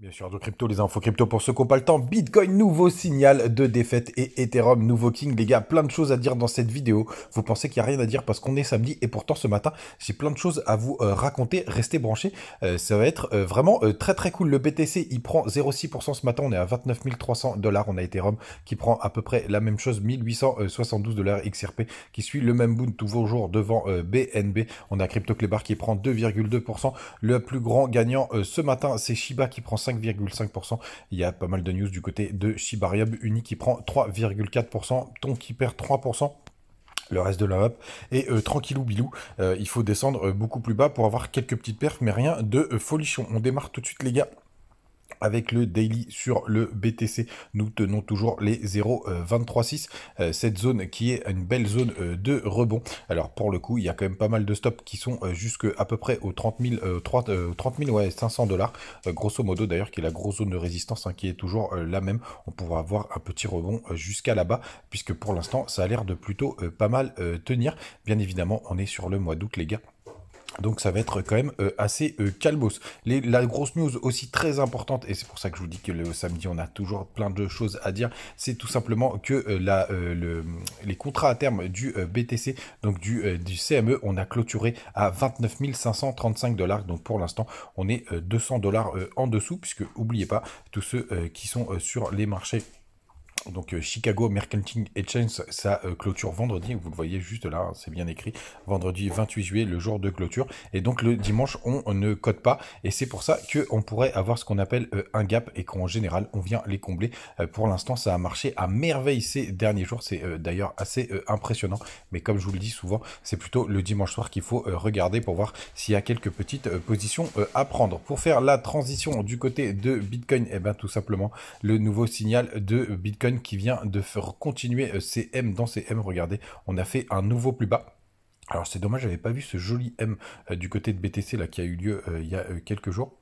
Bien sûr, de crypto, les infos crypto pour ceux qui n'ont pas le temps. Bitcoin, nouveau signal de défaite et Ethereum, nouveau king. Les gars, plein de choses à dire dans cette vidéo. Vous pensez qu'il n'y a rien à dire parce qu'on est samedi et pourtant ce matin, j'ai plein de choses à vous euh, raconter. Restez branchés. Euh, ça va être euh, vraiment très très cool. Le BTC, il prend 0,6% ce matin. On est à 29 300 dollars. On a Ethereum qui prend à peu près la même chose, 1872 dollars XRP qui suit le même boom tous vos jours devant BNB. On a Crypto Clébar qui prend 2,2%. Le plus grand gagnant ce matin, c'est Shiba qui prend 5%. 5,5%. Il y a pas mal de news du côté de Shibariab Uni qui prend 3,4%, Ton qui perd 3% le reste de la map et tranquille euh, tranquillou bilou euh, il faut descendre euh, beaucoup plus bas pour avoir quelques petites perfs mais rien de folichon on démarre tout de suite les gars avec le daily sur le BTC. Nous tenons toujours les 0,236, euh, euh, cette zone qui est une belle zone euh, de rebond. Alors pour le coup, il y a quand même pas mal de stops qui sont jusqu'à jusque à peu près aux 30 000, ouais, 500 dollars, grosso modo d'ailleurs, qui est la grosse zone de résistance hein, qui est toujours la même. On pourra avoir un petit rebond jusqu'à là-bas, puisque pour l'instant, ça a l'air de plutôt pas mal tenir. Bien évidemment, on est sur le mois d'août, les gars. Donc ça va être quand même euh, assez euh, calmos. la grosse news aussi très importante, et c'est pour ça que je vous dis que le samedi on a toujours plein de choses à dire, c'est tout simplement que euh, la, le, les contrats à terme du BTC, donc du, du, CME, on a clôturé à 29 535 dollars. Donc pour l'instant on est 200 dollars en dessous, puisque n'oubliez pas tous ceux qui sont sur les marchés donc euh, Chicago Mercantile Exchange, ça euh, clôture vendredi, vous le voyez juste là, hein, c'est bien écrit, vendredi 28 juillet, le jour de clôture. Et donc le dimanche, on ne code pas, et c'est pour ça qu'on pourrait avoir ce qu'on appelle euh, un gap, et qu'en général, on vient les combler. pour l'instant, ça a marché à merveille ces derniers jours, c'est d'ailleurs assez impressionnant, mais comme je vous le dis souvent, c'est plutôt le dimanche soir qu'il faut regarder pour voir s'il y a quelques petites positions à prendre. Pour faire la transition du côté de Bitcoin, et eh bien tout simplement, le nouveau signal de Bitcoin qui vient de faire continuer ses euh, M dans ses M. Regardez, on a fait un nouveau plus bas. Alors c'est dommage, j'avais pas vu ce joli M euh, du côté de BTC là qui a eu lieu euh, il y a quelques jours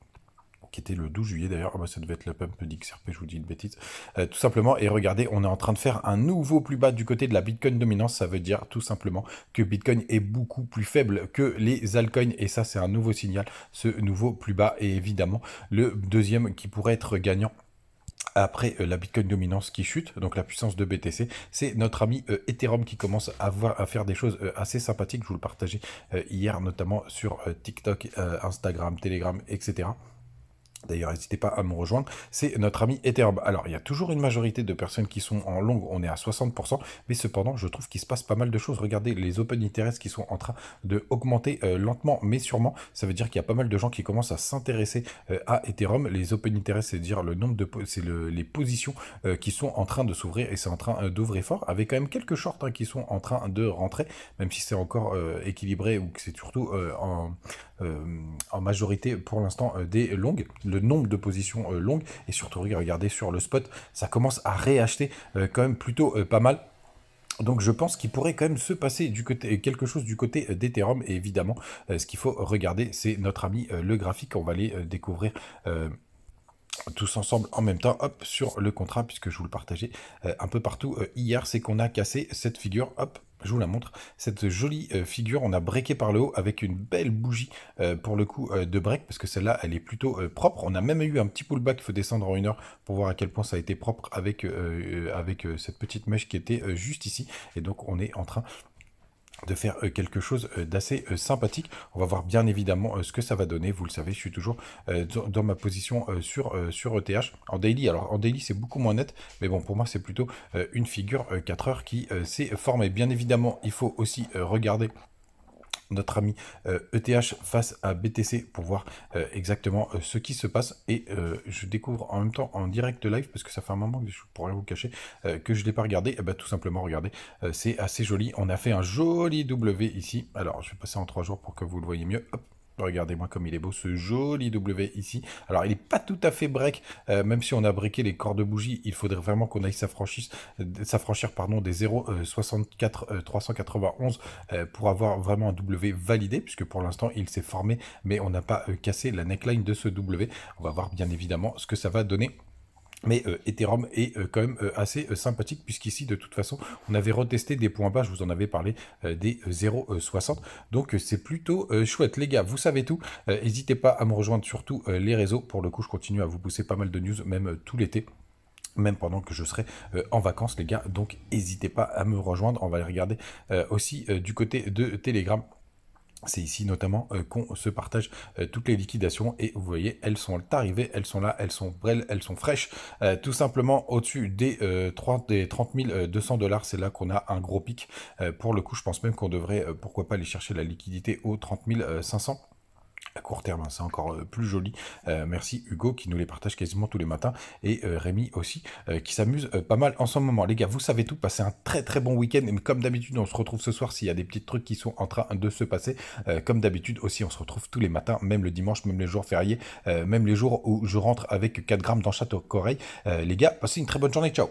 qui était le 12 juillet d'ailleurs, ah bah, ça devait être la pump d'XRP, je vous dis une bêtise, tout simplement, et regardez, on est en train de faire un nouveau plus bas du côté de la Bitcoin dominance, ça veut dire tout simplement que Bitcoin est beaucoup plus faible que les altcoins, et ça c'est un nouveau signal, ce nouveau plus bas, et évidemment le deuxième qui pourrait être gagnant après euh, la Bitcoin dominance qui chute, donc la puissance de BTC. C'est notre ami euh, Ethereum qui commence à, voir, à faire des choses euh, assez sympathiques. Je vous le partageais hier, notamment sur TikTok, Instagram, Telegram, etc. D'ailleurs, n'hésitez pas à me rejoindre. C'est notre ami Ethereum. Alors, il y a toujours une majorité de personnes qui sont en longue. On est à 60%. Mais cependant, je trouve qu'il se passe pas mal de choses. Regardez les Open Interest qui sont en train de augmenter euh, lentement, mais sûrement. Ça veut dire qu'il y a pas mal de gens qui commencent à s'intéresser euh, à Ethereum. Les Open Interest, c'est à dire le nombre de, c'est les positions euh, qui sont en train de s'ouvrir et c'est en train d'ouvrir fort. Avec quand même quelques shorts hein, qui sont en train de rentrer, même si c'est encore équilibré ou que c'est surtout en, euh, en majorité pour l'instant euh, des longues, le nombre de positions euh, longues, et surtout regardez sur le spot, ça commence à réacheter quand même plutôt pas mal. Donc je pense qu'il pourrait quand même se passer du côté, quelque chose du côté d'Ethereum. Et évidemment, ce qu'il faut regarder, c'est notre ami le graphique. On va aller découvrir tous ensemble en même temps, hop, sur le contrat, puisque je vous le partageais euh, un peu partout euh, hier, c'est qu'on a cassé cette figure, hop, je vous la montre, cette jolie euh, figure, on a breaké par le haut avec une belle bougie pour le coup de break, parce que celle-là, elle est plutôt propre. On a même eu un petit pullback, il faut descendre en une heure pour voir à quel point ça a été propre avec, avec cette petite mèche qui était juste ici. Et donc, on est en train de faire euh, quelque chose euh, d'assez euh, sympathique. On va voir bien évidemment ce que ça va donner. Vous le savez, je suis toujours dans ma position sur, sur ETH. En daily, alors en daily c'est beaucoup moins net, mais bon pour moi c'est plutôt une figure 4 heures qui s'est formée. Bien évidemment, il faut aussi regarder notre ami ETH e face à BTC pour voir euh, exactement euh, ce qui se passe. Et euh, je découvre en même temps en direct live, parce que ça fait un moment que je pourrais vous cacher, que je ne l'ai pas regardé. Et eh bah, ben, tout simplement, regardez, c'est assez joli. On a fait un joli W ici. Alors, je vais passer en trois jours pour que vous le voyez mieux. Hop. Regardez-moi comme il est beau ce joli W ici. Alors il n'est pas tout à fait break, euh, même si on a breaké les corps de bougie, il faudrait vraiment qu'on aille euh, s'affranchir pardon, des 0,64 391 euh, pour avoir vraiment un W validé, puisque pour l'instant il s'est formé, mais on n'a pas cassé la neckline de ce W. On va voir bien évidemment ce que ça va donner mais Ethereum est euh, quand même euh, assez euh, sympathique, puisqu'ici, de toute façon, on avait retesté des points bas, je vous en avais parlé, des 0,60. Donc, c'est plutôt chouette. Les gars, vous savez tout. N'hésitez pas à me rejoindre, sur tous les réseaux. Pour le coup, je continue à vous pousser pas mal de news, même tout l'été même pendant que je serai en vacances les gars donc n'hésitez pas à me rejoindre on va les regarder aussi du côté de Telegram c'est ici notamment euh, qu'on se partage euh, toutes les liquidations et vous voyez, elles sont arrivées, elles sont là, elles sont belles, elles sont fraîches. Euh, tout simplement au-dessus des, 30, des 30 200 dollars, c'est là qu'on a un gros pic. pour le coup, je pense même qu'on devrait, pourquoi pas, aller chercher la liquidité aux 30 500 à court terme, hein, c'est encore euh, plus joli. Euh, merci Hugo qui nous les partage quasiment tous les matins et euh, Rémi aussi qui s'amuse pas mal en ce moment. Les gars, vous savez tout, passez un très très bon week-end. Et comme d'habitude, on se retrouve ce soir s'il y a des petits trucs qui sont en train de se passer. comme d'habitude aussi, on se retrouve tous les matins, même le dimanche, même les jours fériés, même les jours où je rentre avec 4 grammes dans Château Euh, les gars, passez une très bonne journée. Ciao